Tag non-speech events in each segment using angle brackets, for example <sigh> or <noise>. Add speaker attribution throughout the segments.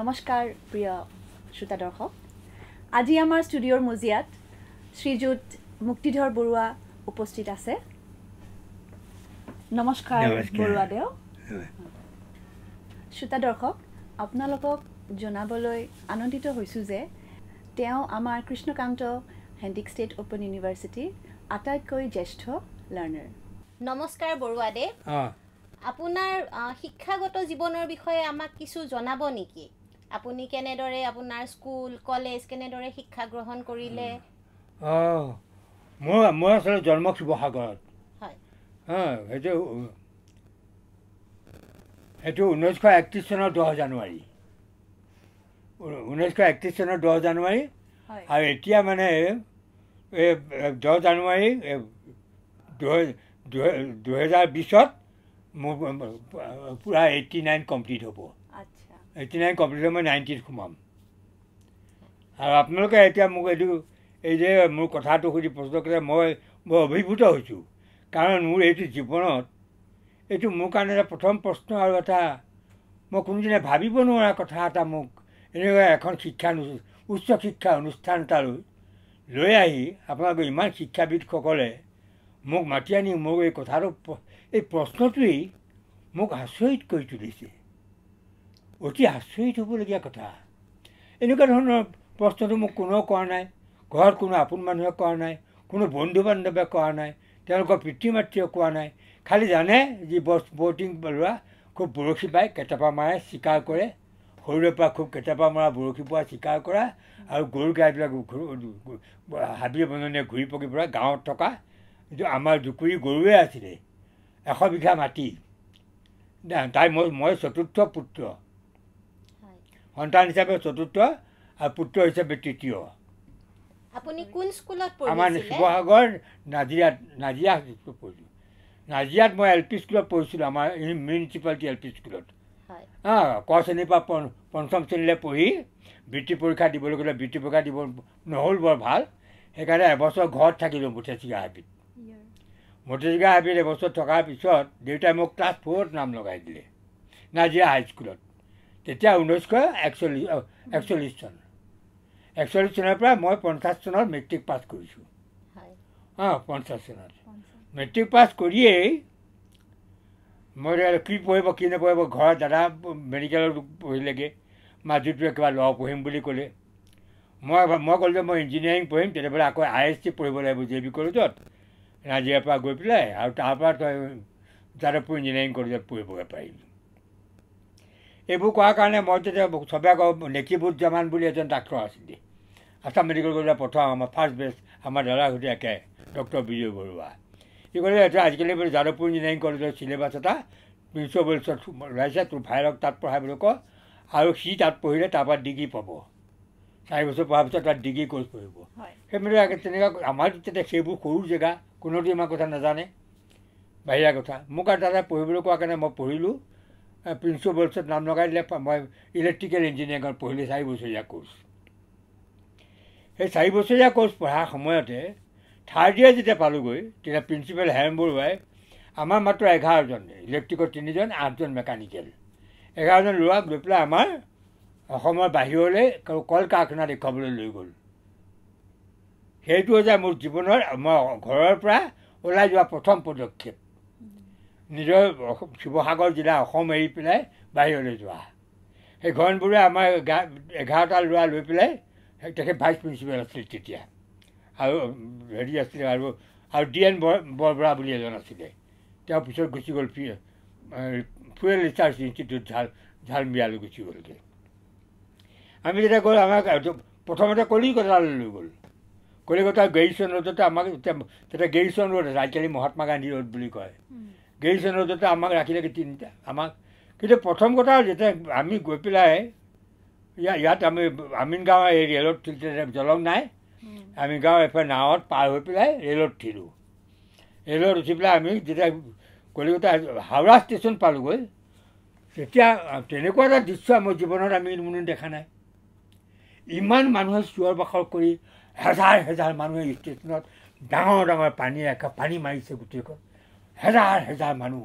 Speaker 1: নমস্কাৰ প্ৰিয় শ্ৰোতা দৰ্শক আজি আমাৰ ষ্টুডিঅ'ৰ মজিয়াত শ্ৰীযুত মুক্তিধৰ বৰুৱা উপস্থিত আছে নমস্কাৰ বৰুৱাদেউ শ্ৰোতা দৰ্শক আপোনালোকক জনাবলৈ আনন্দিত হৈছোঁ যে তেওঁ আমাৰ কৃষ্ণকান্ত হেণ্ডিক ষ্টেট অ'পেন ইউনিভাৰ্চিটিৰ আটাইতকৈ জ্যেষ্ঠ লাৰ্ণাৰ
Speaker 2: নমস্কাৰ বৰুৱাদেউ আপোনাৰ শিক্ষাগত জীৱনৰ বিষয়ে আমাক কিছু জনাব নেকি আপুনি কেনেদৰে আপোনাৰ স্কুল কলেজ কেনেদৰে শিক্ষা গ্ৰহণ কৰিলে
Speaker 3: মই মই আচলতে জন্ম শিৱসাগৰত হয় সেইটো ঊনৈছশ একত্ৰিছ চনৰ দহ জানুৱাৰী ঊনৈছশ একত্ৰিছ চনৰ দহ জানুৱাৰী আৰু এতিয়া মানে এই দহ জানুৱাৰী দুহেজাৰ বিছত মোৰ পূৰা এইটি নাইন কমপ্লিট হ'ব এইটি নাইন কম্পিউটাৰ মই নাইণ্টিত সোমাম আৰু আপোনালোকে এতিয়া মোক এইটো এই যে মোৰ কথাটো সুধি প্ৰশ্ন কৰিলে মই বৰ অভিভূত হৈছোঁ কাৰণ মোৰ এইটো জীৱনত এইটো মোৰ কাৰণে এটা প্ৰথম প্ৰশ্ন আৰু এটা মই কোনোদিনে ভাবিব নোৱাৰা কথা এটা মোক এনেকুৱা এখন শিক্ষানু উচ্চ শিক্ষা অনুষ্ঠান এটালৈ লৈ আহি আপোনালোকে ইমান শিক্ষাবিদসকলে মোক মাতি আনি মোক এই কথাটো এই প্ৰশ্নটোৱেই মোক আচৰিত কৰি তুলিছে অতি আচৰিত হ'বলগীয়া কথা এনেকুৱা ধৰণৰ প্ৰশ্নটো মোক কোনেও কৰা নাই ঘৰত কোনো আপোন মানুহে কৰা নাই কোনো বন্ধু বান্ধৱে কৰা নাই তেওঁলোকৰ পিতৃ মাতৃয়ে কোৱা নাই খালি জানে যি ব'টিং ল'ৰা খুব বৰশী পায় কেটেপা মাৰে চিকাৰ কৰে সৰুৰে পৰা খুব কেটেপা মৰা বৰশী পোৱা চিকাৰ কৰা আৰু গৰু গাইবিলাক হাবি বননীয়ে ঘূৰি পকি পৰা গাঁৱত থকা আমাৰ জুকুৰি গৰুৱে আছিলে এশ বিঘা মাটি তাই মই মই চতুৰ্থ পুত্ৰ সন্তান হিচাপে চতুৰ্থ আৰু পুত্ৰ হিচাপে তৃতীয়
Speaker 2: আপুনি কোন স্কুলত
Speaker 4: আমাৰ
Speaker 3: শিৱসাগৰ নাজিৰাত নাজিৰা স্কুলত পঢ়িলোঁ নাজিৰাত মই এল পি স্কুলত পঢ়িছিলোঁ আমাৰ মিউনিচিপালিটি এল পি স্কুলত হা ক শ্ৰেণীৰ পৰা পঞ্চম শ্ৰেণীলৈ পঢ়ি বৃত্তি পৰীক্ষা দিবলৈ গ'লে বৃত্তি পৰীক্ষা দিব নহ'ল বৰ ভাল সেইকাৰণে এবছৰ ঘৰত থাকিলোঁ মুঠেচিগা হাবিত মুঠেচিগা হাবিত এবছৰ থকাৰ পিছত দেউতাই মোক ক্লাছ ফ'ৰত নাম লগাই দিলে নাজিৰা হাইস্কুলত তেতিয়া ঊনৈছশ একচল্লিছ একচল্লিছ চন একচল্লিছ চনৰ পৰা মই পঞ্চাছ চনত মেট্ৰিক পাছ কৰিছোঁ অঁ পঞ্চাছ চনত মেট্ৰিক পাছ কৰিয়েই মই কি পঢ়িব কি নপঢ়িব ঘৰত দাদা মেডিকেলত পঢ়িলেগৈ মাজুটোৱে কিবা ল পঢ়িম বুলি ক'লে মই মই ক'লোঁ যে মই ইঞ্জিনিয়াৰিং পঢ়িম তেতিয়াহ'লে আকৌ আই এছ চি পঢ়িব লাগিব জে বি কলেজত ৰাজিয়াৰ পৰা গৈ পেলাই আৰু তাৰপৰা তই যাদৱপুৰ ইঞ্জিনিয়াৰিং কলেজত পঢ়িবগৈ পাৰিম এইবোৰ কৰাৰ কাৰণে মই তেতিয়া চবে আকৌ নেকিবুট জামান বুলি এজন ডাক্তৰ আছিলে আছাম মেডিকেল কলেজত পঠোৱা আমাৰ ফাৰ্ষ্ট বেষ্ট আমাৰ দাদাঘুটি একে ডক্টৰ বিজয় বৰুৱা সি ক'লে এতিয়া আজিকালি বোলে যাদৱপুৰ ইঞ্জিনিয়াৰিং কলেজৰ চিলেবাছ এটা প্ৰিন্সিপলছত ওলাইছে তোৰ ভাইৰক তাত পঢ়াই বুলি কওঁ আৰু সি তাত পঢ়িলে তাৰপৰা ডিগ্ৰী পাব চাৰি বছৰ পঢ়াৰ পিছত তাত ডিগ্ৰী কৰ্চ পঢ়িব সেইবিলাক তেনেকুৱা আমাৰ তেতিয়া সেইবোৰ সৰু জেগা কোনোদিন আমাৰ কথা নাজানে বাহিৰা কথা মোক আৰু দাদাই পঢ়িবলৈ কোৱাৰ কাৰণে মই পঢ়িলোঁ প্ৰিন্সিপলছত নাম লগাই দিলে মই ইলেক্ট্ৰিকেল ইঞ্জিনিয়াৰিঙত পঢ়িলোঁ চাৰিবছৰীয়া কোৰ্চ সেই চাৰিবছৰীয়া কোৰ্চ পঢ়াৰ সময়তে থাৰ্ড ইয়াৰ যেতিয়া পালোঁগৈ তেতিয়া প্ৰিন্সিপেল হেম বৰুৱাই আমাৰ মাত্ৰ এঘাৰজন ইলেক্ট্ৰিকৰ তিনিজন আঠজন মেকানিকেল এঘাৰজন ল'ৰাক লৈ পেলাই আমাৰ অসমৰ বাহিৰলৈ কল কাৰখানা দেখুৱাবলৈ লৈ গ'ল সেইটো হৈছে মোৰ জীৱনৰ মই ঘৰৰ পৰা ওলাই যোৱা প্ৰথম পদক্ষেপ নিজৰ শিৱসাগৰ জিলা অসম এৰি পেলাই বাহিৰলৈ যোৱা সেই ঘনবোৰে আমাৰ গা এঘাৰটা ল'ৰা লৈ পেলাই তেখেত ভাইচ প্ৰিন্সিপাল আছিল তেতিয়া আৰু হেৰি আছিলে আৰু আৰু ডি এন বৰ বৰবৰা বুলি এজন আছিলে তেওঁ পিছত গুচি গ'ল ফুৱেল ৰিচাৰ্চ ইনষ্টিটিউট ঝাল ঝালমিয়ালৈ গুচি গ'লগৈ আমি যেতিয়া গ'ল আমাক প্ৰথমতে কলিকতালৈ লৈ গ'ল কলিকতা গেৰিচন ৰোডতে আমাক তেতিয়া গেৰিচন ৰোড আছে আজিকালি মহাত্মা গান্ধী ৰোড বুলি কয় গেৰিচনৰ য'তে আমাক ৰাখিলে তিনিটা আমাক কিন্তু প্ৰথম কথা যেতিয়া আমি গৈ পেলাই ইয়াত আমি আমিন আমিনগাঁও এই ৰে'লত উঠিলে জলং নাই আমি আমিনগাঁও এফালে নাৱত পাৰ হৈ পেলাই ৰে'লত উঠিলোঁ ৰে'লত উঠি পেলাই আমি যেতিয়া কলিকতা হাওৰা ষ্টেচন পালোঁগৈ তেতিয়া তেনেকুৱা এটা দৃশ্য মোৰ জীৱনত আমি মোৰ দেখা নাই ইমান মানুহে চিঞৰ বাখৰ কৰি হেজাৰ হেজাৰ মানুহে ষ্টেচনত ডাঙৰ ডাঙৰ পানী একে পানী মাৰিছে গোটেইখন
Speaker 4: হেজাৰ হেজাৰ
Speaker 3: মানুহ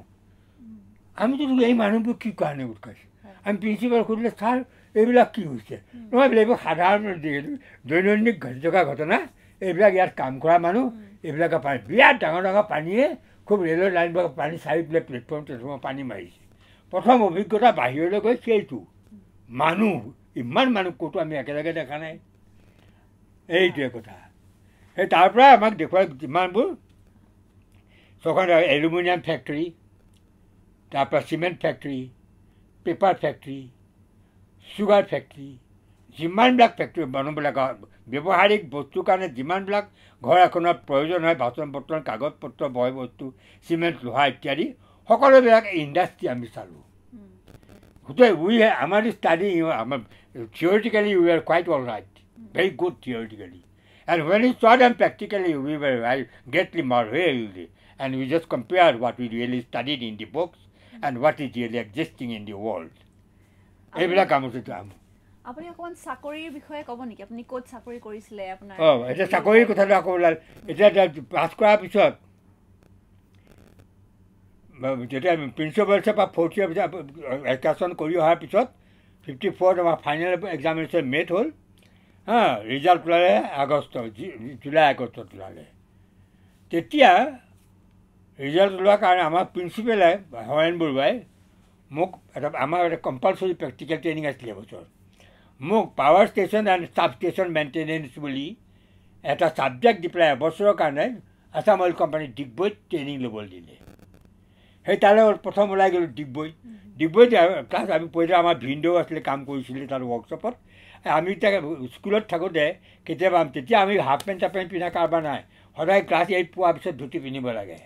Speaker 3: আমিতো এই মানুহবোৰ কি কাৰণে গোট খাইছে আমি প্ৰিঞ্চিপাল সুধিলে ছাৰ এইবিলাক কি হৈছে নহয় এইবোৰ সাধাৰণ দৈনন্দিন ঘটি থকা ঘটনা এইবিলাক ইয়াত কাম কৰা মানুহ এইবিলাকে পানী বিৰাট ডাঙৰ ডাঙৰ পানীয়ে খুব ৰে'লৰ লাইনবোৰ পানী চাৰিওফালে প্লেটফৰ্ম প্লেটফৰ্মত পানী মাৰিছে প্ৰথম অভিজ্ঞতা বাহিৰলৈ গৈ সেইটো মানুহ ইমান মানুহ ক'তো আমি একেলগে দেখা নাই এইটোৱে কথা সেই তাৰ পৰাই আমাক দেখুৱাই যিমানবোৰ ছখন এলুমিনিয়াম ফেক্টৰী তাৰপৰা cement factory paper factory sugar factory যিমানবিলাক ফেক্টৰী মানুহবিলাক ব্যৱহাৰিক বস্তুৰ কাৰণে যিমানবিলাক ঘৰ এখনৰ প্ৰয়োজন হয় বাচন বৰ্তন কাগজ পত্ৰ বয় বস্তু চিমেণ্ট লোহা ইত্যাদি সকলোবিলাক ইণ্ডাষ্ট্ৰি আমি চালোঁ গোটেই উই হে আমাৰ ষ্টাডি আমাৰ theoretically we are quite all right very good theoretically and when is চোৱা them practically you we greatly মাৰ হেৰি and we just compare what we really studied in the books and what is really existing in the world. এইবিলাক ক'ব নেকি ক'ত
Speaker 1: অঁ এতিয়া চাকৰিৰ
Speaker 3: কথাটো আকৌ ওলাল এতিয়া পাছ কৰাৰ পিছত যেতিয়া আমি প্ৰিন্সিপালছৰ ফৰ্থ ইয়াৰ পিছত এডমিশ্যন কৰি অহাৰ পিছত ফিফটি ফ'ৰত আমাৰ ফাইনেল এক্সামিনেশ্যন মেট হ'ল হা ৰিজাল্ট ওলালে আগষ্ট জুলাই আগষ্টত ওলালে তেতিয়া ৰিজাল্ট ওলোৱাৰ কাৰণে আমাৰ প্ৰিন্সিপেলে হৰেণ বৰুৱাই মোক এটা আমাৰ এটা কম্পালচৰি প্ৰেক্টিকেল ট্ৰেইনিং আছিলে এবছৰ মোক power station and staff station maintenance বুলি এটা ছাবজেক্ট দি পেলাই এবছৰৰ কাৰণে আছাম অইল কোম্পানীত ডিগবৈত ট্ৰেইনিং ল'বলৈ দিলে সেই তালৈ প্ৰথম ওলাই গ'লোঁ ডিগবৈত ডিগবৈত ক্লাছ আমি পঢ়িলে আমাৰ ভিনদেউ আছিলে কাম কৰিছিলে তাত ৱৰ্কশ্বপত আমি এতিয়া স্কুলত থাকোঁতে কেতিয়াবা তেতিয়া আমি হাফ পেণ্ট চাফ পেণ্ট পিন্ধা কাৰোবাৰ নাই সদায় ক্লাছ এইট পোৱাৰ পিছত ধুতি পিন্ধিব লাগে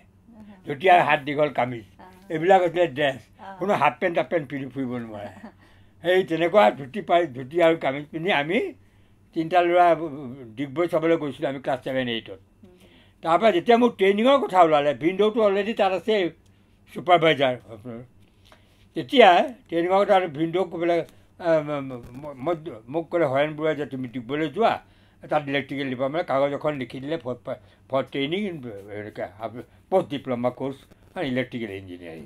Speaker 3: ধুতি আৰু হাত দীঘল কামিজ এইবিলাক হৈছিলে ড্ৰেছ কোনো হাফ পেণ্ট হাফ পেণ্ট পিন্ধি ফুৰিব নোৱাৰে সেই তেনেকুৱা ধুতি পাই ধুতি আৰু কামিজ পিন্ধি আমি তিনিটা ল'ৰা ডিগবৈ চাবলৈ গৈছিলোঁ আমি ক্লাছ ছেভেন এইটত তাৰপৰা যেতিয়া মোৰ ট্ৰেইনিঙৰ কথা ওলালে ভিনদৌটো অলৰেডি তাত আছে ছুপাৰভাইজাৰ আপোনাৰ তেতিয়া ট্ৰেইনিঙৰ কথা ভিনদৌক ক'বলৈ মই মোক ক'লে হৰেণ বৰুৱাই যে তুমি ডিগবৈলৈ যোৱা তাত ইলেক্ট্ৰিকেল ডিপাৰ্টমেণ্ট কাগজ এখন লিখি দিলে for for training post diploma course আৰু electrical engineering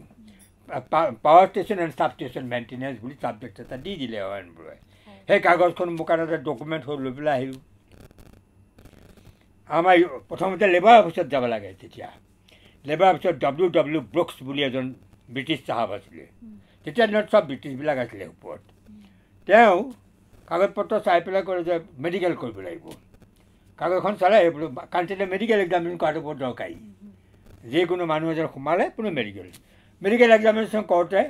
Speaker 3: power station and sub station maintenance বুলি ছাবজেক্ট এটা দি দিলে অয়ন সেই কাগজখন মোৰ কাৰণে এটা ডকুমেণ্ট হৈ লৈ পেলাই আহিলোঁ আমাৰ প্ৰথমতে লেবাৰ অফিচত যাব লাগে তেতিয়া লেবাৰ অফিচত ডাব্লিউ ডাব্লিউ ব্ৰক্স বুলি এজন ব্ৰিটিছ চাহাব আছিলে তেতিয়া দিনত চব ব্ৰিটিছবিলাক আছিলে ওপৰত তেওঁ কাগজ পত্ৰ চাই পেলাই ক'লে যে মেডিকেল কৰিব লাগিব কাগজখন চালে বোলো কাৰণ মেডিকেল এক্সামিনেশ্যন কৰাটো বৰ দৰকাৰী যিকোনো মানুহ এজন সোমালে কোনো মেডিকেল মেডিকেল এক্সামিনেশ্যন কৰোঁতে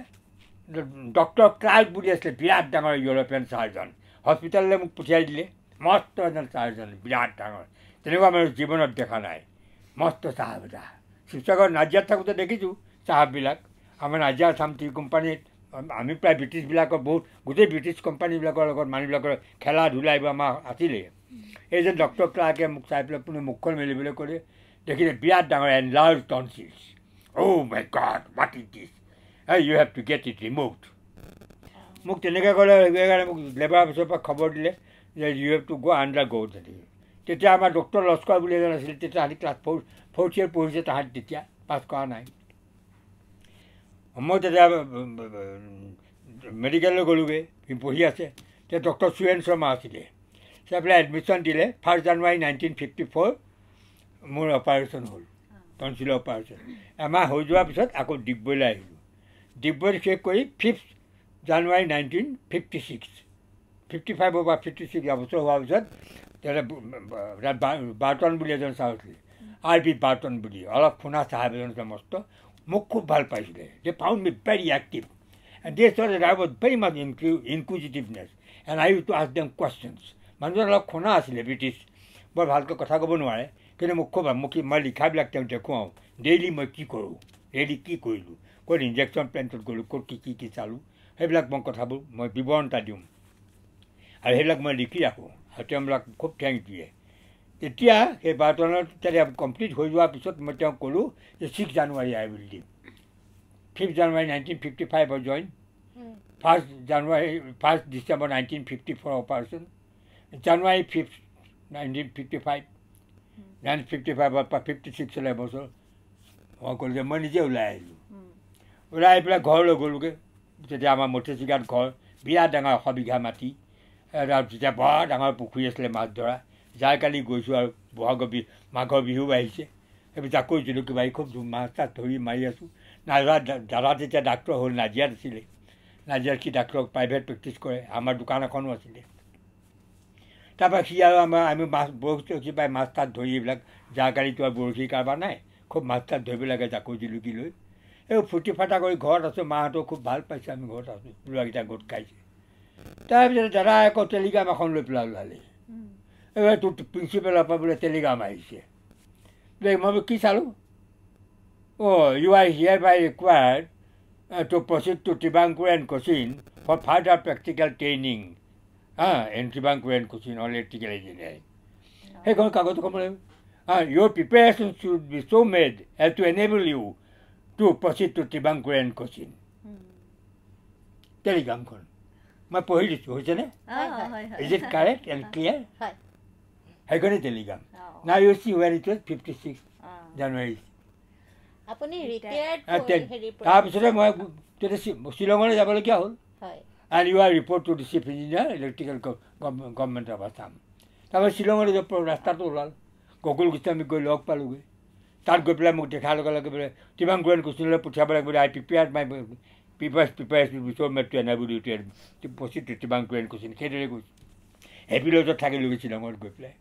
Speaker 3: ডক্টৰ ক্লাৰ্ক বুলি আছিলে বিৰাট ডাঙৰ ইউৰোপীয়ান চাৰ্জন হস্পিটেললৈ মোক পঠিয়াই দিলে মস্ত এজন চাৰ্জন বিৰাট ডাঙৰ তেনেকুৱা মানুহ জীৱনত দেখা নাই মস্ত চাহাব শিৱসাগৰ নাজিয়াত থাকোঁতে দেখিছোঁ চাহাববিলাক আমাৰ নাজিয়া আছাম টি কোম্পানীত আমি প্ৰায় ব্ৰিটিছবিলাকৰ বহুত গোটেই ব্ৰিটিছ কোম্পানীবিলাকৰ লগত মানুহবিলাকৰ খেলা ধূলা এইবোৰ আমাৰ আছিলে এই ডক্টৰ ক্লাৰ্কে মোক চাই পেলাই পুনৰ মুখখন মেলিবলৈ ক'লে দেখিলে বিৰাট ডাঙৰ and large tonsils oh' my god what is this hey you have to get it remove মোক তেনেকৈ ক'লে সেইকাৰণে মোক লেবাৰ অফিচৰ পৰা খবৰ দিলে যে you have to go' under God তেনেকৈ তেতিয়া আমাৰ ডক্টৰ লস্কৰ বুলি এজন আছিলে তেতিয়া সিহঁতি ক্লাছ ফ'ৰ ফ'ৰ্থ ইয়েৰ পঢ়িছে তাহাঁত তেতিয়া পাছ কৰা নাই মই তেতিয়া মেডিকেললৈ গ'লোঁগৈ পঢ়ি আছে তেতিয়া ডক্টৰ সুৰেণ শৰ্মা আছিলে তেতিয়া পেলাই এডমিশ্যন দিলে first January nineteen fifty four মোৰ অপাৰেশ্যন হ'ল টনচিলৰ অপাৰেশ্যন এমাহ হৈ যোৱাৰ পিছত আকৌ ডিগবৈলৈ আহিলোঁ ডিগবৈত শেষ কৰি fifth January nineteen fifty six fifty ফাইভৰ পৰা ফিফটি ছিক্স এবছৰ হোৱাৰ পিছত তেতিয়া বাৰ্টন বুলি এজন চাহ আছিলে আৰ বি বাৰ্টন বুলি অলপ শুনা চাহাব এজন আছিলে মস্ত মোক খুব ভাল পাইছিলে they found me very active and this was I was very much ইনক্লু inquisitiveness and I you to ask them questions মানুহজন অলপ খুনা আছিলে ব্ৰিটিছ বৰ ভালকৈ কথা ক'ব নোৱাৰে কিন্তু মোক খুব মোক মই লিখাবিলাক তেওঁ দেখুৱাওঁ ডেইলি মই কি কৰোঁ ডেইলি কি কৰিলোঁ ক'ত ইনজেকশ্যন প্লেণ্টত গ'লোঁ ক'ত কি কি কি চালোঁ সেইবিলাক মই কথাবোৰ মই বিৱৰণ এটা দিওঁ আৰু সেইবিলাক মই লিখি ৰাখোঁ আৰু তেওঁবিলাক খুব থেংক দিয়ে এতিয়া সেই বাৰটনত তেতিয়া কমপ্লিট হৈ যোৱাৰ পিছত মই তেওঁক ক'লোঁ যে six January I will deem fifth January nineteen fifty ফাইভৰ join first January first December nineteen fifty four operation January fifth nineteen fifty five nineteen fifty ফাইভৰ পৰা ফিফটি ছিক্সলৈ এবছৰ মই ক'লোঁ যে মই নিজে ওলাই
Speaker 4: আহিলোঁ
Speaker 3: ওলাই আহি পেলাই ঘৰলৈ গ'লোঁগৈ তেতিয়া আমাৰ মঠেচিগাত ঘৰ বিৰাট ডাঙৰ এশ বিঘা মাটি তেতিয়া বৰ ডাঙৰ পুখুৰী আছিলে মাছ ধৰা যাৰ কালি গৈছোঁ আৰু বহাগৰ বিহু মাঘৰ বিহু আহিছে সেইবোৰ তাক কৈছিলোঁ কিবা এই খুব মাছ তাত ধৰি মাৰি আছোঁ নাজা দাদা তেতিয়া ডাক্তৰ হ'ল নাজিৰাত আছিলে নাজিৰাত সি ডাক্তৰক প্ৰাইভেট প্ৰেক্টিচ কৰে আমাৰ দোকান এখনো আছিলে তাৰপৰা সি আৰু আমাৰ আমি মাছ বৰশী পাই মাছ তাত ধৰি এইবিলাক যাৰ গাড়ীটো আৰু বৰশী কাৰোবাৰ নাই খুব মাছ তাত ধৰিব লাগে জাকৈ জুলুকি লৈ এই ফূৰ্তি ফাৰ্তা কৰি ঘৰত আছোঁ মাহঁতেও খুব ভাল পাইছে আমি ঘৰত আছোঁ ল'ৰাকেইটা গোট খাইছে তাৰপিছত দাদা আকৌ টেলিগ্ৰাম এখন লৈ পেলাই ওলালে Era tot principiul la fabrica telegrama aici. De mă văd, chisa lui? Oh, o, eu eh, aici, el to proceed to Tribancul and Cosin for further practical training. Ah, and Tribancul and Cosin, all electrical engineering. Hei, cum ca gătă, cum Ah, your preparation should be so made as to enable you to proceed to Tribancul and Cosin. Mm. Telegram con. Mă pohiliți, hoi ah,
Speaker 4: Is ah, ah. it correct and <laughs>
Speaker 3: clear? সেইখনে telegram নাই you see where it was fifty six January
Speaker 2: তাৰপিছতে মই
Speaker 3: তেতিয়া শ্বিলঙলৈ যাবলগীয়া হ'ল
Speaker 2: and
Speaker 3: you are report to the chief engineer electrical গভমেণ্টৰ পৰা চাম তাৰপৰা শ্বিলঙলৈ যাব ৰাস্তাটো ওলাল গকুল গোস্বামীক গৈ লগ পালোগৈ তাত গৈ পেলাই মোক দেখাৰ লগে লগে বোলে কিমান গ্ৰহণ কৃষ্ণলৈ পঠিয়াব লাগিব I prepare my prepare prepare বিচৰ মেট এনাই বুলি পঁচিছ তিমান গ্ৰহণ কৈছিল সেইদৰে গৈছিল হেপী লজত থাকিলোগৈ শ্বিলঙত গৈ পেলাই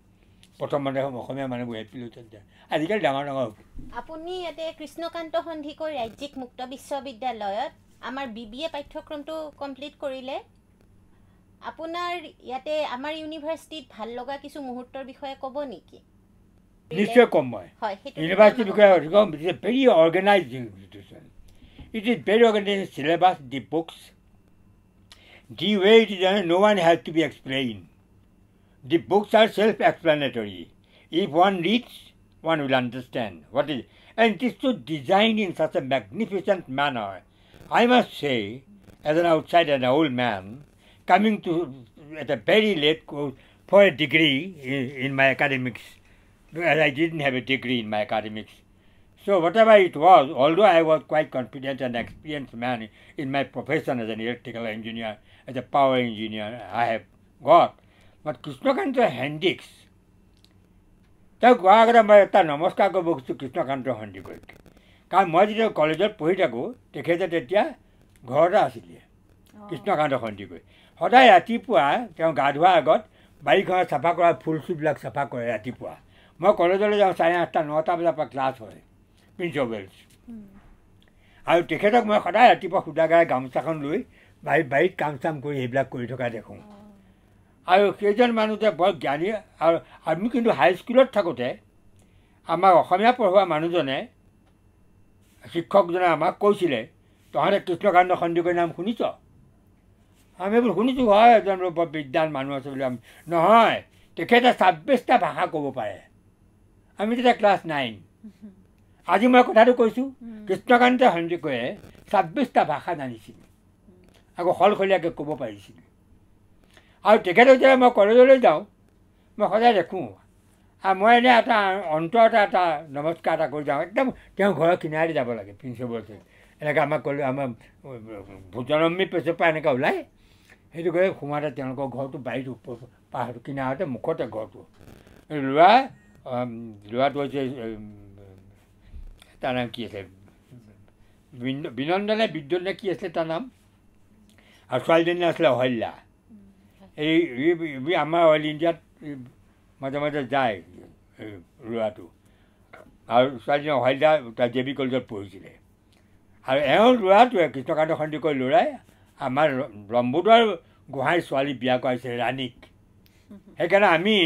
Speaker 3: প্ৰথম মানে অসমীয়া মানুহ মানুহবোৰ আহিছিলোঁ তেতিয়া আজিকালি ডাঙৰ ডাঙৰ হ'ল
Speaker 2: আপুনি ইয়াতে কৃষ্ণকান্ত সন্ধিকৈ ৰাজ্যিক মুক্ত বিশ্ববিদ্যালয়ত আমাৰ বি বি এ পাঠ্যক্ৰমটো কমপ্লিট কৰিলে আপোনাৰ ইয়াতে আমাৰ ইউনিভাৰ্চিটিত ভাল লগা কিছু মুহূৰ্তৰ বিষয়ে ক'ব নেকি নিশ্চয়
Speaker 3: কম মই ইউনিভাৰ্চিটিৰ বিষয়ে কম it is very organize institution it is very organize syllabus the books the way it is no one has to be explain The books are self-explanatory. If one reads, one will understand what is. And it is so designed in such a magnificent manner. I must say, as an outsider, an old man, coming to at a very late for a degree in, in my academics, because I didn't have a degree in my academics. So whatever it was, although I was quite confident and experienced man in my profession as an electrical engineer, as a power engineer, I have got, মই কৃষ্ণকান্ত হেণ্ডিক্স তেওঁ কোৱাৰ আগতে মই এটা নমস্কাৰ কৰিব খুজিছোঁ কৃষ্ণকান্ত କହିକି কাৰণ মই যেতিয়া কলেজত পঢ়ি থাকোঁ ତେତିଆ ଘରେ ঘৰতে আছিলে কৃষ্ণকান্ত সন্দিকৈ সদায় ৰাতিপুৱা তেওঁ গা ধোৱাৰ আগত বাৰীখন চাফা কৰা ফুল চুলবিলাক চাফা কৰে ৰাতিপুৱা মই কলেজলৈ যাওঁ চাৰে আঠটা নটা বজাৰ পৰা ক্লাছ হয় প্ৰিঞ্চিপেলছ আৰু তেখেতক মই সদায় ৰাতিপুৱা সুদাগাৰে গামোচাখন লৈ বাৰী বাৰীত কাম চাম কৰি সেইবিলাক কৰি থকা দেখোঁ আৰু সেইজন মানুহ যে বৰ জ্ঞানী আৰু আমি কিন্তু হাইস্কুলত থাকোঁতে আমাৰ অসমীয়া পঢ়োৱা মানুহজনে শিক্ষকজনে আমাক কৈছিলে তহঁতে কৃষ্ণকান্ত সন্দিকৈ নাম শুনিছ আমি বোলো শুনিছোঁ হয় এজন বৰ বিদ্যান মানুহ আছে বুলি আমি নহয় তেখেতে ছাব্বিছটা ভাষা ক'ব পাৰে আমি তেতিয়া ক্লাছ নাইন আজি মই কথাটো কৈছোঁ কৃষ্ণকান্ত সন্দিকৈয়ে ছাব্বিছটা ভাষা জানিছিল আকৌ সলসলীয়াকৈ ক'ব পাৰিছিল আৰু তেখেতৰ মই কলেজলৈ যাওঁ মই সদায় দেখোঁ আৰু মই এনেই এটা অন্তৰতে এটা এটা নমস্কাৰ এটা কৰি যাওঁ একদম তেওঁ ঘৰৰ কিনাৰে যাব লাগে প্ৰিন্সিপলছে এনেকৈ আমাৰ ক'লে আমাৰ ভোজনম্মী পেছৰ পৰা এনেকৈ ওলাই সেইটো গৈ সোমাওঁতে তেওঁলোকৰ ঘৰটো বাৰীত ওপৰ পাহাৰটো কিনাৰতে মুখতে ঘৰটো ল'ৰা ল'ৰাটো হৈছে তাৰ নাম কি আছে বিনন্দনে বিদ্যুৎ নে কি আছিলে তাৰ নাম আৰু ছোৱালীজনী আছিলে অহল্যা এই এই আমাৰ অইল ইণ্ডিয়াত মাজে মাজে যায় ল'ৰাটো আৰু ছোৱালী অহাইদা তাৰ জে বি কলেজত পঢ়িছিলে আৰু এওঁ ল'ৰাটোৱে কৃষ্ণকান্ত সন্দিকৈ ল'ৰাই আমাৰ ব্ৰহ্মদুৱাৰ গোহাঁই ছোৱালী বিয়া কৰাইছিলে ৰাণীক সেইকাৰণে আমি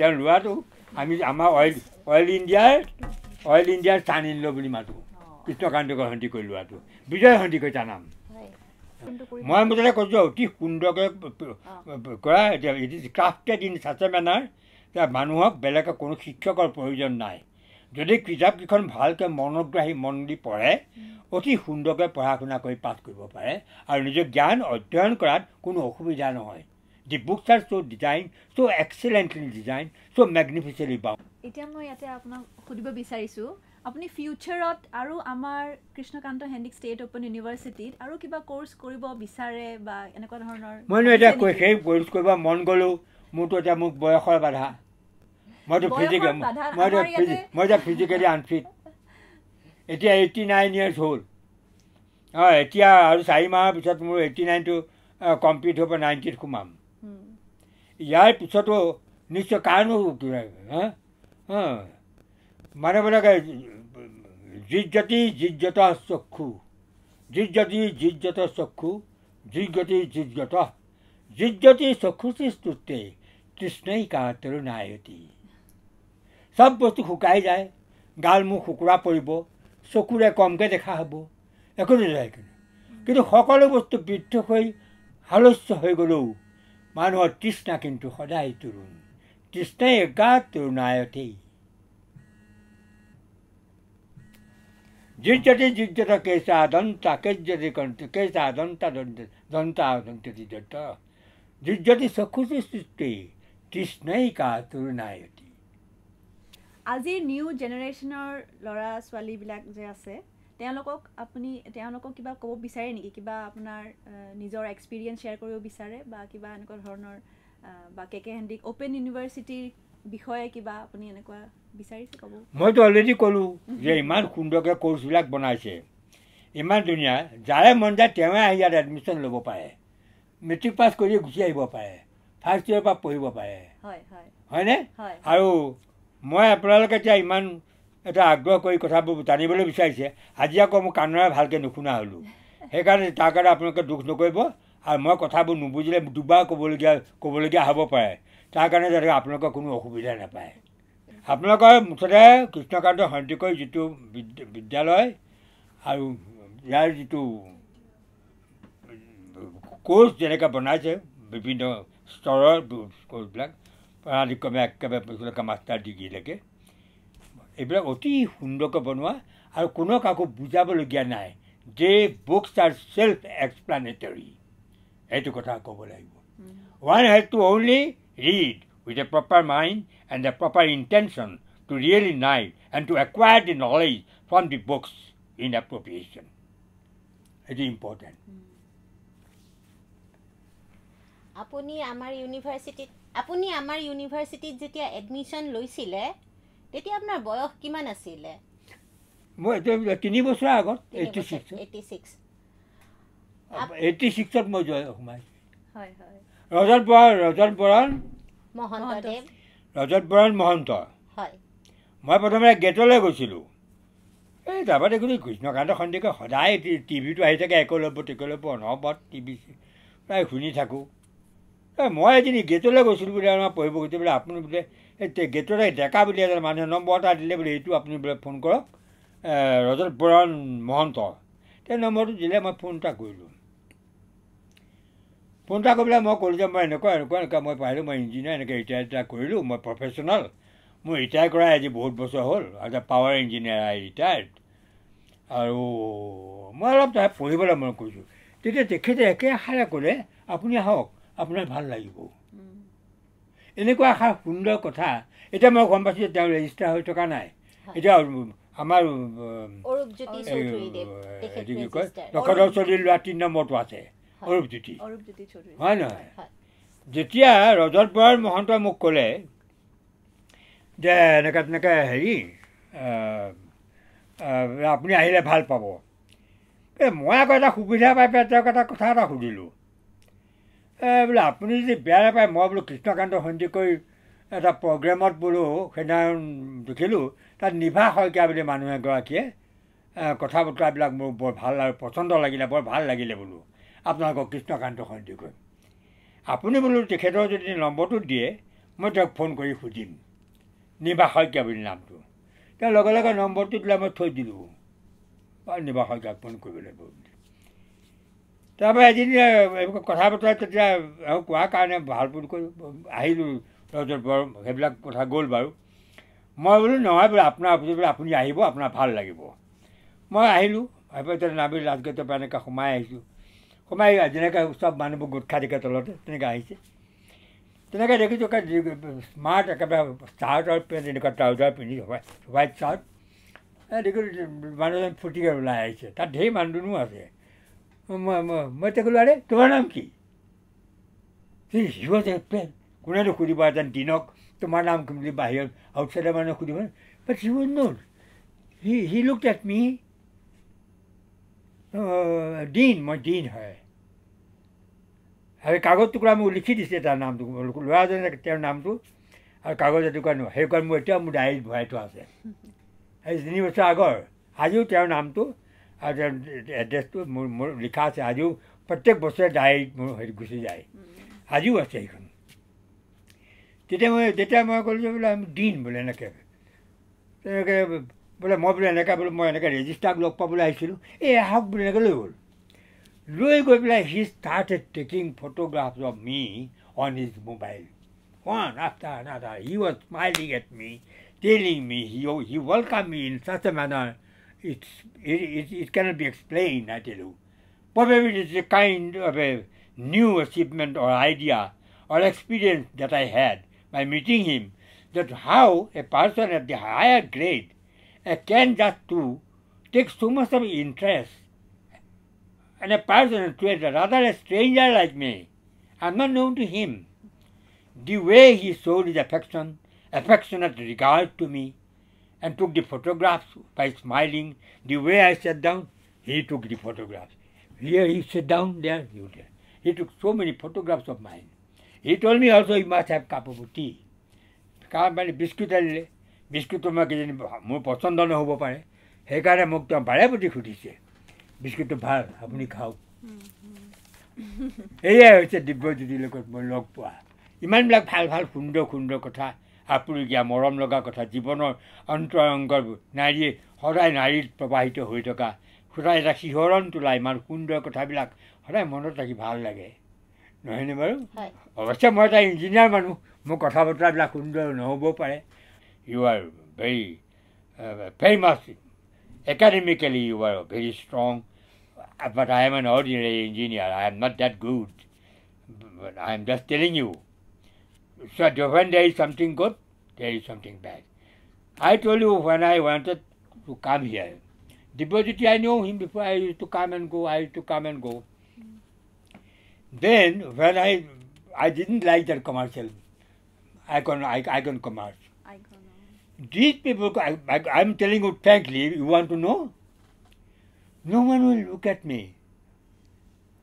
Speaker 3: তেওঁ ল'ৰাটোক আমি আমাৰ অইল অইল ইণ্ডিয়াৰ অইল ইণ্ডিয়াৰ চান ইন্দ্ৰ বুলি মাতোঁ কৃষ্ণকান্ত সন্দিকৈ ল'ৰাটো বিজয় সন্দিকৈ জানাম মই মুঠতে কৈছোঁ অতি সুন্দৰকৈ কৰা ক্ৰাফ্টেড ইন চাচে মেনাৰ যে মানুহক বেলেগে কোনো শিক্ষকৰ প্ৰয়োজন নাই যদি কিতাপকেইখন ভালকৈ মনোগ্ৰাহী মন দি পঢ়ে অতি সুন্দৰকৈ পঢ়া শুনা কৰি পাঠ কৰিব পাৰে আৰু নিজৰ জ্ঞান অধ্যয়ন কৰাত কোনো অসুবিধা নহয় the books are so' design so' excellently design so' magnificently পাওঁ
Speaker 1: এতিয়া মই ইয়াতে আপোনাক সুধিব বিচাৰিছোঁ আপুনি ফিউচাৰত আৰু আমাৰ কৃষ্ণকান্ত হেণ্ডিক ষ্টেট অপেন ইউনিভাৰ্চিটিত আৰু কিবা কোৰ্ছ কৰিব বিচাৰে বা এনেকুৱা ধৰণৰ মইনো এতিয়া কৈ সেই
Speaker 3: কোৰ্ছ কৰিব মন গ'লো মোৰতো এতিয়া মোক বয়সৰ বাধা মইতো ফিজিকেল মই এতিয়া ফিজিকেলি আনফিট এতিয়া এইটি নাইন ইয়াৰ্ছ হ'ল অঁ এতিয়া আৰু চাৰি মাহৰ পিছত মোৰ এইটি নাইনটো কমপ্লিট হ'ব নাইণ্টিত সোমাম ইয়াৰ পিছতো নিশ্চয় কাৰণো মানুহবিলাকে জিজ্ঞতি জিজ্ঞত চক্ষু জিজ্ঞতি জিজ্ঞত চক্ষু জিজ্ঞতি জিজ্ঞত জিজ্ঞতি চক্ষুষী স্তুতে কৃষ্ণই কাহতৰো নায়তী চব বস্তু শুকাই যায় গালমুখ শুকুৰা পৰিব চকুৰে কমকৈ দেখা হ'ব একো নাযায় কিন্তু কিন্তু সকলো বস্তু বৃদ্ধ হৈ হালস্য হৈ গ'লেও মানুহৰ তৃষ্ণা কিন্তু সদায় তৰুণ তৃষ্ণাই একা তৰুণায়তেই జిజ్జటి జిజ్జత కేశాదంత కెజ్జతి కంటి కేశాదంత దంత దంత జిజ్జట జిజ్జతి సుఖుతి సృష్టి তৃষ্ণাই কা তুৰনায়তী
Speaker 1: আজিৰ নিউ জেনেৰেশ্যনৰ ল'ৰা ছোৱালীবিলাক যে আছে তেওঁলোকক আপুনি তেওঁলোকক কিবা ক'ব বিচাৰে নেকি কিবা আপোনাৰ নিজৰ এক্সপিৰিয়েঞ্চ শ্বেয়াৰ কৰিব বিচাৰে বা কিবা এনেকুৱা ধৰণৰ বা কে কে হেণ্ডিক অ'পেন ইউনিভাৰ্চিটিৰ বিষয়ে কিবা আপুনি এনেকুৱা মইতো
Speaker 3: অলৰেডি ক'লো যে ইমান সুন্দৰকে কৰ্চবিলাক বনাইছে ইমান ধুনীয়া যাৰে মন যায় তেওঁ আহি ইয়াত এডমিশ্যন ল'ব পাৰে মেট্ৰিক পাছ কৰি গুচি আহিব পাৰে ফাৰ্ষ্ট ইয়েৰৰ পৰা পঢ়িব পাৰে হয়নে আৰু মই আপোনালোকে এতিয়া ইমান এটা আগ্ৰহ কৰি কথাবোৰ জানিবলৈ বিচাৰিছে আজি আকৌ মোৰ কাণেৰে ভালকৈ নুশুনা হ'লোঁ সেইকাৰণে তাৰ কাৰণে আপোনালোকে দুখ নকৰিব আৰু মই কথাবোৰ নুবুজিলে দুবাৰ ক'বলগীয়া ক'বলগীয়া হ'ব পাৰে তাৰ কাৰণে যাতে আপোনালোকৰ কোনো অসুবিধা নাপায় আপোনালোকৰ মুঠতে কৃষ্ণকান্ত সন্দিকৈ যিটো বিদ্যালয় আৰু ইয়াৰ যিটো কোৰ্চ যেনেকৈ বনাইছে বিভিন্ন স্তৰৰ কোৰ্চবিলাক প্ৰণালীক্ৰমে একেবাৰে মাষ্টাৰ ডিগ্ৰীলৈকে এইবিলাক অতি সুন্দৰকৈ বনোৱা আৰু কোনো কাকো বুজাবলগীয়া নাই যে বুকছ আৰ চেল্ফ এক্সপ্লেনেটৰী সেইটো কথা ক'ব
Speaker 4: লাগিব
Speaker 3: one has to only read with a proper mind and the proper intention to really know and to acquire the knowledge from the books in appropriation. It is important.
Speaker 2: আপুনি আমাৰ ইউনিভাৰ্চিটিত আপুনি আমাৰ ইউনিভাৰ্চিটিত যেতিয়া এডমিশ্যন লৈছিলে তেতিয়া আপোনাৰ বয়স কিমান আছিলে
Speaker 3: মই এতিয়া তিনি বছৰ আগত eighty six eighty six eighty ছিক্সত মই সোমাইছিলোঁ হয় হয় ৰজন বৰণ ৰজন বৰণ
Speaker 2: ৰজত
Speaker 3: বৰণ মহন্ত হয় মই প্ৰথমে গেটলৈ গৈছিলোঁ এই তাৰপৰা দেখোঁ কৃষ্ণকান্ত সন্দিকে সদায় টিভিটো আহি থাকে একলব্য টিকলব্য অনবত টিভি প্ৰায় শুনি থাকোঁ এই মই এদিন গেটলৈ গৈছিলোঁ বোলে আমাৰ পঢ়িব গৈছে বোলে আপুনি বোলে এই গেটতে ডেকা বুলি এজন মানুহে নম্বৰ এটা দিলে বোলে এইটো আপুনি বোলে ফোন কৰক ৰজত বৰণ মহন্ত তেওঁ নম্বৰটো দিলে মই ফোন এটা কৰিলোঁ পণ্টা কবিলাক মই ক'লোঁ যে মই এনেকুৱা এনেকুৱা এনেকুৱা মই পাৰিলোঁ মই ইঞ্জিনিয়াৰ এনেকৈ ৰিটায়াৰ ৰিটায়াৰ কৰিলোঁ মই প্ৰফেচনেল মই ৰিটায়াৰ কৰা আজি বহুত বছৰ হ'ল as a power engineer I retired আৰু মই অলপ তাই পঢ়িবলৈ মই কৈছোঁ তেতিয়া তেখেতে একে আশাৰে ক'লে আপুনি আহক আপোনাৰ ভাল লাগিব এনেকুৱা আশাৰ সুন্দৰ কথা এতিয়া মই গম পাইছোঁ যে তেওঁ ৰেজিষ্টাৰ হৈ থকা নাই এতিয়া আমাৰ
Speaker 4: কি কয় লক্ষ্য
Speaker 3: চৌধুৰীৰ ল'ৰা তিনি নম্বৰটো আছে অৰূপ জ্যোতি হয় নহয় যেতিয়া ৰজত বৰাৰ মহন্তই মোক ক'লে যে এনেকৈ তেনেকৈ হেৰি আপুনি আহিলে ভাল পাব এই মই আকৌ এটা সুবিধা পাই পেলাই তেওঁক এটা কথা এটা সুধিলোঁ এই বোলে আপুনি যদি বেয়া নাপায় মই বোলো কৃষ্ণকান্ত সন্দিকৈ এটা প্ৰগ্ৰেমত বোলো সেইদিনাখন দেখিলোঁ তাত নিভা শইকীয়া বুলি মানুহ এগৰাকীয়ে কথা বতৰাবিলাক মোৰ বৰ ভাল আৰু পচন্দ লাগিলে বৰ ভাল লাগিলে বোলো আপোনালোকক কৃষ্ণকান্ত সন্দিকৈ আপুনি বোলো তেখেতৰ যদি নম্বৰটো দিয়ে মই তেওঁক ফোন কৰি সুধিম নিবাস শইকীয়া বুলি নামটো তেওঁ লগে লগে নম্বৰটো দিলে মই থৈ দিলোঁ নিবাস শইকীয়াক ফোন কৰিব লাগিব তাৰপৰা এদিন এইবোৰ কথা বতৰা তেতিয়া এওঁ কোৱাৰ কাৰণে ভাল পোন কৰি আহিলোঁ তাৰপিছত বৰ সেইবিলাক কথা গ'ল বাৰু মই বোলো নহয় বোলো আপোনাৰ অফিচত বোলে আপুনি আহিব আপোনাৰ ভাল লাগিব মই আহিলোঁ আহিব তেতিয়া নামি ৰাজগেটৰ পৰা এনেকৈ সোমাই আহিছোঁ সোমাই যেনেকৈ চব মানুহবোৰ গোট খাই থাকে তলতে তেনেকৈ আহিছে তেনেকৈ দেখিছোঁ একে স্মাৰ্ট একেবাৰে চাৰ্ট আৰু পেণ্ট এনেকুৱা ট্ৰাউজাৰ পিন্ধি হোৱাইট হোৱাইট চাৰ্ট দেখিছোঁ মানুহজন ফুটিকৈ ওলাই আহিছে তাত ঢেৰ মানুহজনো আছে মই তাকে ক'লোঁ আৰে তোমাৰ নাম কি সিহঁতে কোনেনো সুধিব এজন দিনক তোমাৰ নাম কি বুলি বাহিৰত আউটচাইডৰ মানুহে সুধিব but he he look at me দিন মই দিন হয় আৰু কাগজ টুকুৰা মোক লিখি দিছিলে তাৰ নামটো ল'ৰাজনে তেওঁৰ নামটো আৰু কাগজ এটুকুৰা নহয় কাৰণে মোৰ এতিয়াও মোৰ ডায়েৰীত ভৰাই থোৱা আছে সেই তিনি বছৰ আগৰ আজিও তেওঁৰ নামটো আৰু তেওঁ এড্ৰেছটো মোৰ মোৰ লিখা আছে আজিও প্ৰত্যেক বছৰে ডায়েৰীত মোৰ হেৰি গুচি যায় আজিও আছে সেইখন তেতিয়া মই তেতিয়া মই ক'লোঁ যে বোলে আমি দিন বোলে এনেকৈ তেনেকৈ বোলে মই বোলে এনেকৈ বোলে মই এনেকৈ ৰেজিষ্টাৰক লগ পাবলৈ আহিছিলোঁ এই আহক বোলে এনেকৈ লৈ গ'ল লৈ গৈ পেলাই he started taking photographs of me on his mobile one after another. He was smiling at me, telling me he, he welcomed me in such a manner. It's, it, it, cannot be explained, I tell you. Probably it is a kind of a new achievement or idea or experience that I had by meeting him, that how a person of the higher grade can Canada too takes too much of interest in a person to rather a stranger like me. I'm not known to him. The way he showed his affection, affectionate regard to me, and took the photographs by smiling, the way I sat down, he took the photographs. Here he sat down, there you He took so many photographs of mine. He told me also he must have cup of tea. Biscuit বিস্কুটটো মই কিজানি মোৰ পচন্দ নহ'ব পাৰে সেইকাৰণে মোক তেওঁ বাৰে প্ৰতি সুধিছে বিস্কুটটো ভাল আপুনি খাওক এয়াই হৈছে দিব্যজ্যোতিৰ লগত মই লগ পোৱা ইমানবিলাক ভাল ভাল সুন্দৰ সুন্দৰ কথা আপুৰুগীয়া মৰম লগা কথা জীৱনৰ অন্তৰংগৰ নাৰীয়ে সদায় নাৰীত প্ৰবাহিত হৈ থকা সদায় এটা শিহৰণ তোলা ইমান সুন্দৰ কথাবিলাক সদায় মনত ৰাখি ভাল লাগে নহয়নে বাৰু অৱশ্যে মই এটা ইঞ্জিনিয়াৰ মানুহ মোৰ কথা বতৰাবিলাক সুন্দৰ নহ'বও পাৰে you are very, uh, very much academically you are very strong. Uh, but I am an ordinary engineer. I am not that good. But I am just telling you. So when there is something good, there is something bad. I told you when I wanted to come here. Devotee, I knew him before. I used to come and go. I used to come and go. Then when I I didn't like that commercial I can commerce these people, I, I, am telling you frankly, you want to know? No one will look at me.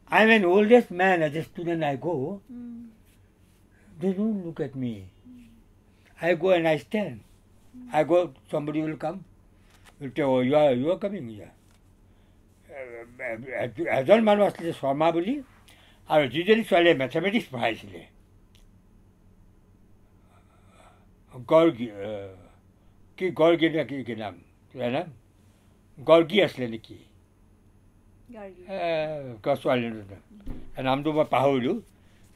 Speaker 3: I'm an oldest man as a student I go. Mm. They don't look at me. Mm. I go and I stand. Mm. I go, somebody will come. Will tell oh, you are, you are coming here. এজন মানুহ আছিলে শৰ্মা বুলি আৰু যিজনী ছোৱালীয়ে mathematics পঢ়াইছিলে গৰ্গী কি গর্গি নাকি কি নাম তাই না গর্গি আছিলে নেকি ছোৱালীৰ নামটো মই পাহৰিলোঁ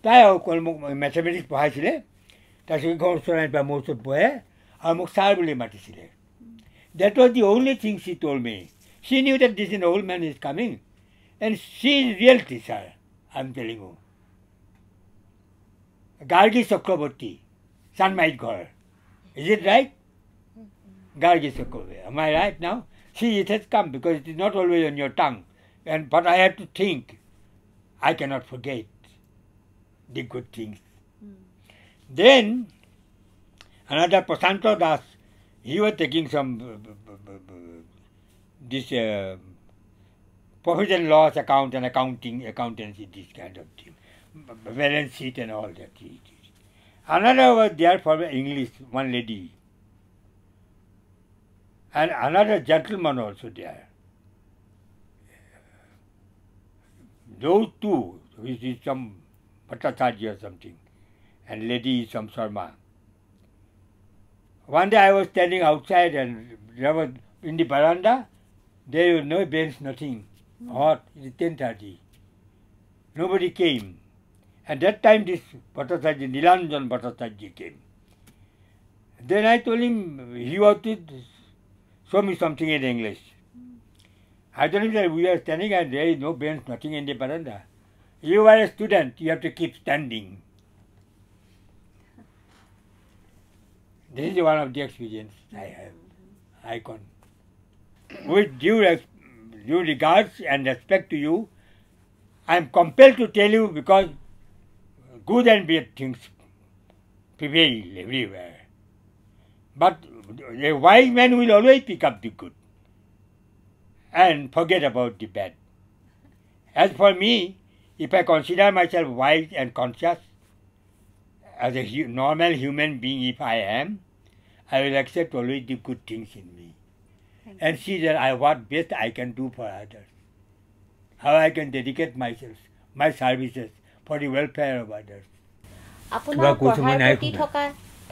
Speaker 3: তাই অকল মোক মেথমেটিক্স পঢ়াইছিলে তাৰপিছত ঘৰ চলাই পাই মোৰ ওচৰত বহে আৰু মোক ছাৰ বুলি মাতিছিলে that was the only thing she tell me she knew that this in old men is coming and she is real teacher I am telling you Gargi Chakraborty চানমাইত ঘৰ is it right Gargi Am I right now? See, it has come because it is not always on your tongue. And but I have to think. I cannot forget the good things. Mm. Then another Prasanto Das, he was taking some uh, this uh, profit and loss account and accounting, accountancy, this kind of thing, balance sheet and all that. Another was there for English, one lady and another gentleman also there. Those two, which is some Bhattacharya or something, and lady is some Sharma. One day I was standing outside and there was in the veranda, there was no bench, nothing. Hmm. Hot, it's 10.30. Nobody came. At that time this Bhattacharya, Nilanjan Bhattacharya came. Then I told him he was show me something in English. I don't know that we are standing and there is no bench, nothing in the veranda. You are a student, you have to keep standing. This is one of the experiences I have, icon. With due, due regards and respect to you, I am compelled to tell you because good and bad things prevail everywhere. But a wise man will always pick up the good and forget about the bad. As for me, if I consider myself wise and conscious, as a hu normal human being, if I am, I will accept always the good things in me and see that I what best I can do for others, how I can dedicate myself, my services for the welfare of others. আপোনাৰ পঢ়াৰ প্ৰতি থকা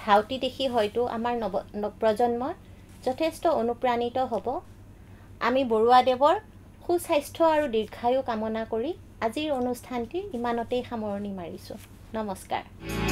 Speaker 2: ধাউতি দেখি হয়তো আমাৰ নৱ নৱপ্ৰজন্মই যথেষ্ট অনুপ্ৰাণিত হ'ব আমি বৰুৱাদেৱৰ সুস্বাস্থ্য আৰু দীৰ্ঘায়ু কামনা কৰি আজিৰ অনুষ্ঠানটিৰ ইমানতেই সামৰণি মাৰিছোঁ নমস্কাৰ